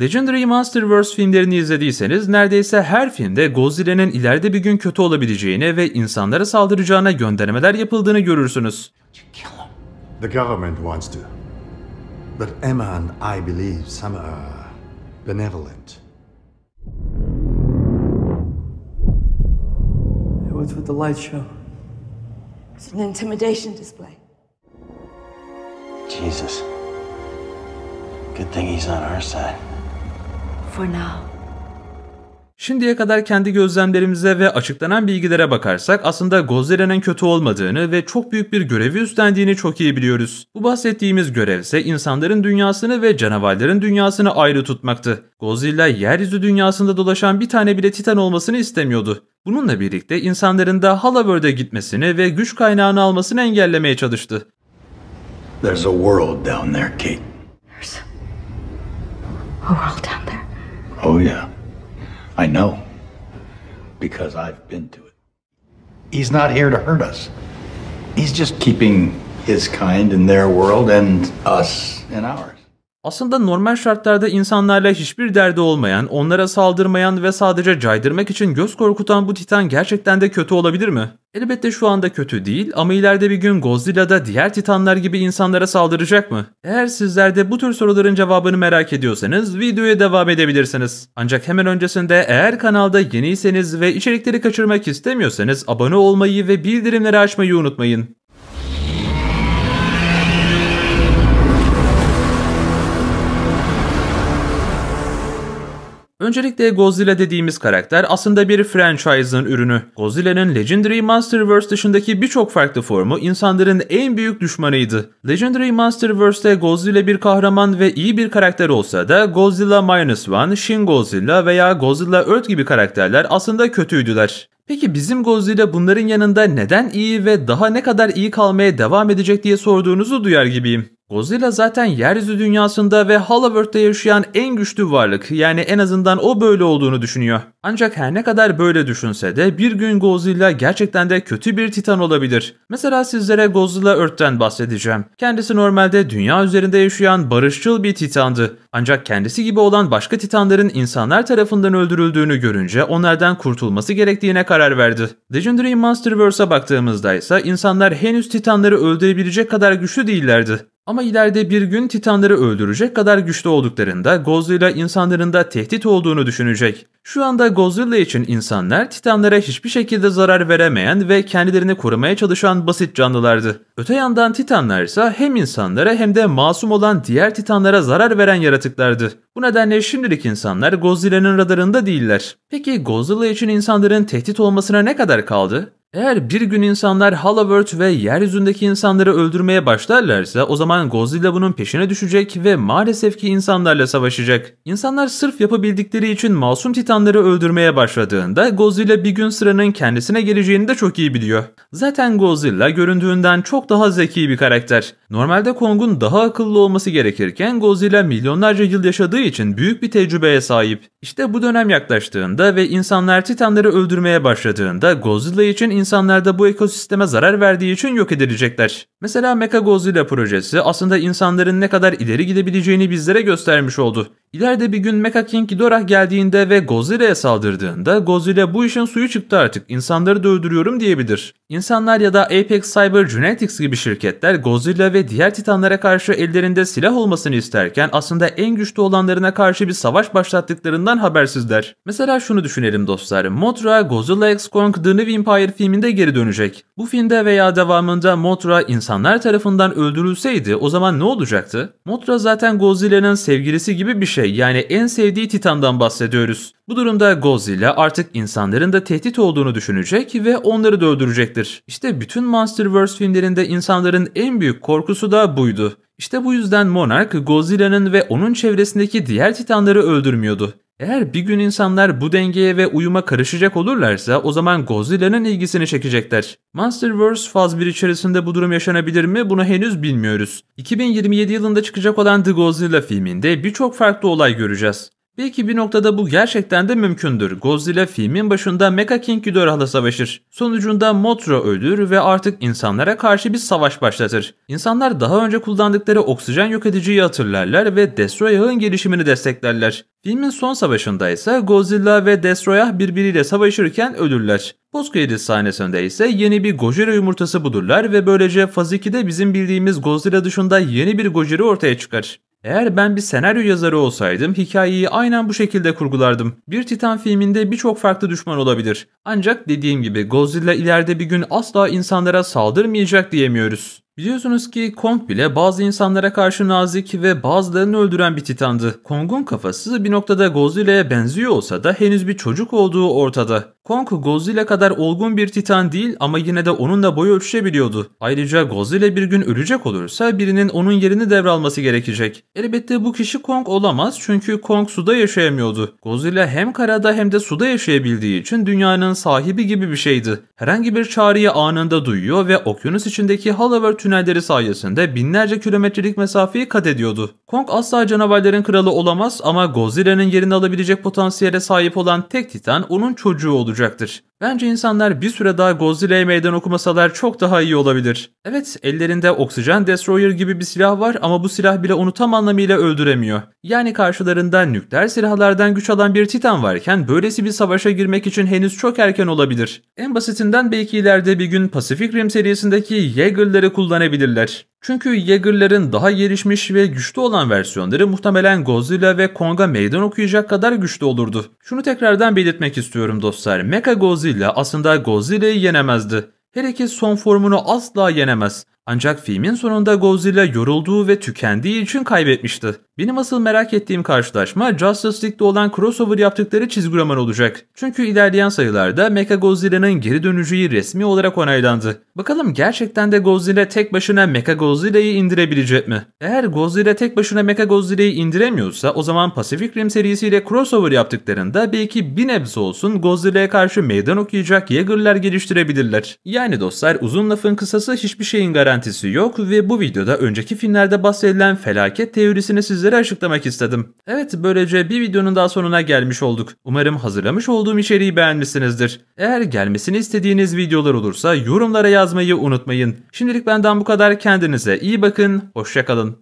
Legendary Monsterverse filmlerini izlediyseniz neredeyse her filmde Godzilla'nın ileride bir gün kötü olabileceğine ve insanlara saldıracağına göndermeler yapıldığını görürsünüz. The government wants to. But Emma and I believe some are benevolent. What's with the light show? It's an intimidation display. Jesus. Good thing he's on our side for now. Şimdiye kadar kendi gözlemlerimize ve açıklanan bilgilere bakarsak aslında Godzilla'nın kötü olmadığını ve çok büyük bir görevi üstlendiğini çok iyi biliyoruz. Bu bahsettiğimiz görev ise insanların dünyasını ve canavarların dünyasını ayrı tutmaktı. Godzilla yeryüzü dünyasında dolaşan bir tane bile titan olmasını istemiyordu. Bununla birlikte insanların da Halaver'de gitmesini ve güç kaynağını almasını engellemeye çalıştı. There's a world down there, Kate. There's a world down there. Oh, yeah. I know. Because I've been to it. He's not here to hurt us. He's just keeping his kind in their world and us in ours. Aslında normal şartlarda insanlarla hiçbir derdi olmayan, onlara saldırmayan ve sadece caydırmak için göz korkutan bu titan gerçekten de kötü olabilir mi? Elbette şu anda kötü değil ama ileride bir gün Godzilla da diğer titanlar gibi insanlara saldıracak mı? Eğer sizler de bu tür soruların cevabını merak ediyorsanız videoya devam edebilirsiniz. Ancak hemen öncesinde eğer kanalda yeniyseniz ve içerikleri kaçırmak istemiyorsanız abone olmayı ve bildirimleri açmayı unutmayın. Öncelikle Godzilla dediğimiz karakter aslında bir franchise'ın ürünü. Godzilla'nın Legendary Monsterverse dışındaki birçok farklı formu insanların en büyük düşmanıydı. Legendary MonsterVerse'de Godzilla bir kahraman ve iyi bir karakter olsa da Godzilla Minus One, Shin Godzilla veya Godzilla Earth gibi karakterler aslında kötüydüler. Peki bizim Godzilla bunların yanında neden iyi ve daha ne kadar iyi kalmaya devam edecek diye sorduğunuzu duyar gibiyim. Godzilla zaten yeryüzü dünyasında ve Hollowworth'ta yaşayan en güçlü varlık yani en azından o böyle olduğunu düşünüyor. Ancak her ne kadar böyle düşünse de bir gün Godzilla gerçekten de kötü bir titan olabilir. Mesela sizlere Godzilla Earth'ten bahsedeceğim. Kendisi normalde dünya üzerinde yaşayan barışçıl bir titandı. Ancak kendisi gibi olan başka titanların insanlar tarafından öldürüldüğünü görünce onlardan kurtulması gerektiğine karar verdi. Legendary Monsterverse'a baktığımızda ise insanlar henüz titanları öldürebilecek kadar güçlü değillerdi. Ama ileride bir gün Titanları öldürecek kadar güçlü olduklarında Godzilla insanların da tehdit olduğunu düşünecek. Şu anda Godzilla için insanlar Titanlara hiçbir şekilde zarar veremeyen ve kendilerini korumaya çalışan basit canlılardı. Öte yandan Titanlar ise hem insanlara hem de masum olan diğer Titanlara zarar veren yaratıklardı. Bu nedenle şimdilik insanlar Godzilla'nın radarında değiller. Peki Godzilla için insanların tehdit olmasına ne kadar kaldı? Eğer bir gün insanlar Halaworth ve yeryüzündeki insanları öldürmeye başlarlarsa o zaman Godzilla bunun peşine düşecek ve maalesef ki insanlarla savaşacak. İnsanlar sırf yapabildikleri için masum titanları öldürmeye başladığında Godzilla bir gün sıranın kendisine geleceğini de çok iyi biliyor. Zaten Godzilla göründüğünden çok daha zeki bir karakter. Normalde Kong'un daha akıllı olması gerekirken Godzilla milyonlarca yıl yaşadığı için büyük bir tecrübeye sahip. İşte bu dönem yaklaştığında ve insanlar titanları öldürmeye başladığında Godzilla için insanlar insanlar da bu ekosisteme zarar verdiği için yok edilecekler. Mesela Mecha Godzilla projesi aslında insanların ne kadar ileri gidebileceğini bizlere göstermiş oldu. İleride bir gün Mecha King Ghidorah geldiğinde ve Godzilla'ya saldırdığında Godzilla bu işin suyu çıktı artık insanları da öldürüyorum diyebilir. İnsanlar ya da Apex Cyber Genetics gibi şirketler Godzilla ve diğer titanlara karşı ellerinde silah olmasını isterken aslında en güçlü olanlarına karşı bir savaş başlattıklarından habersizler. Mesela şunu düşünelim dostlar. Mothra Godzilla X Kong The New Empire filminde geri dönecek. Bu filmde veya devamında Mothra insanlar tarafından öldürülseydi o zaman ne olacaktı? Mothra zaten Godzilla'nın sevgilisi gibi bir şey şey, yani en sevdiği Titan'dan bahsediyoruz. Bu durumda Godzilla artık insanların da tehdit olduğunu düşünecek ve onları da öldürecektir. İşte bütün Monsterverse filmlerinde insanların en büyük korkusu da buydu. İşte bu yüzden Monarch Godzilla'nın ve onun çevresindeki diğer titanları öldürmüyordu. Eğer bir gün insanlar bu dengeye ve uyuma karışacak olurlarsa o zaman Godzilla'nın ilgisini çekecekler. Monsterverse faz 1 içerisinde bu durum yaşanabilir mi bunu henüz bilmiyoruz. 2027 yılında çıkacak olan The Godzilla filminde birçok farklı olay göreceğiz. Belki bir noktada bu gerçekten de mümkündür. Godzilla filmin başında Mecha King Ghidorah'la savaşır. Sonucunda Mothra ölür ve artık insanlara karşı bir savaş başlatır. İnsanlar daha önce kullandıkları oksijen yok ediciyi hatırlarlar ve Destroyah'ın gelişimini desteklerler. Filmin son savaşında ise Godzilla ve Destroyah birbiriyle savaşırken ölürler. Post-credit sahnesinde ise yeni bir Gojira yumurtası bulurlar ve böylece Faz 2'de bizim bildiğimiz Godzilla dışında yeni bir Gojira ortaya çıkar. Eğer ben bir senaryo yazarı olsaydım hikayeyi aynen bu şekilde kurgulardım. Bir Titan filminde birçok farklı düşman olabilir. Ancak dediğim gibi Godzilla ileride bir gün asla insanlara saldırmayacak diyemiyoruz. Biliyorsunuz ki Kong bile bazı insanlara karşı nazik ve bazılarını öldüren bir titandı. Kong'un kafası bir noktada Godzilla'ya benziyor olsa da henüz bir çocuk olduğu ortada. Kong Godzilla kadar olgun bir titan değil ama yine de onunla boyu ölçüşebiliyordu. Ayrıca Godzilla bir gün ölecek olursa birinin onun yerini devralması gerekecek. Elbette bu kişi Kong olamaz çünkü Kong suda yaşayamıyordu. Godzilla hem karada hem de suda yaşayabildiği için dünyanın sahibi gibi bir şeydi. Herhangi bir çağrıyı anında duyuyor ve okyanus içindeki Halaver tünelleri sayesinde binlerce kilometrelik mesafeyi kat ediyordu. Kong asla canavarların kralı olamaz ama Godzilla'nın yerini alabilecek potansiyele sahip olan tek titan onun çocuğu olacaktır. Bence insanlar bir süre daha Godzilla'ya meydan okumasalar çok daha iyi olabilir. Evet ellerinde oksijen destroyer gibi bir silah var ama bu silah bile onu tam anlamıyla öldüremiyor. Yani karşılarında nükleer silahlardan güç alan bir titan varken böylesi bir savaşa girmek için henüz çok erken olabilir. En basitinden belki ileride bir gün Pacific Rim serisindeki Jaeger'ları kullanabilirler. Çünkü Jaeger'lerin daha gelişmiş ve güçlü olan versiyonları muhtemelen Godzilla ve Kong'a meydan okuyacak kadar güçlü olurdu. Şunu tekrardan belirtmek istiyorum dostlar. Mecha Godzilla aslında Godzilla'yı yenemezdi. Her iki son formunu asla yenemez. Ancak filmin sonunda Godzilla yorulduğu ve tükendiği için kaybetmişti. Benim asıl merak ettiğim karşılaşma Justice League'de olan crossover yaptıkları çizgi roman olacak. Çünkü ilerleyen sayılarda Mechagodzilla'nın geri döneceği resmi olarak onaylandı. Bakalım gerçekten de Godzilla tek başına Mechagodzilla'yı indirebilecek mi? Eğer Godzilla tek başına Mechagodzilla'yı indiremiyorsa o zaman Pacific Rim serisiyle crossover yaptıklarında belki bir nebze olsun Godzilla'ya karşı meydan okuyacak Jaeger'ler geliştirebilirler. Yani dostlar uzun lafın kısası hiçbir şeyin garantisi beklentisi yok ve bu videoda önceki filmlerde bahsedilen felaket teorisini sizlere açıklamak istedim. Evet böylece bir videonun daha sonuna gelmiş olduk. Umarım hazırlamış olduğum içeriği beğenmişsinizdir. Eğer gelmesini istediğiniz videolar olursa yorumlara yazmayı unutmayın. Şimdilik benden bu kadar kendinize iyi bakın, hoşçakalın.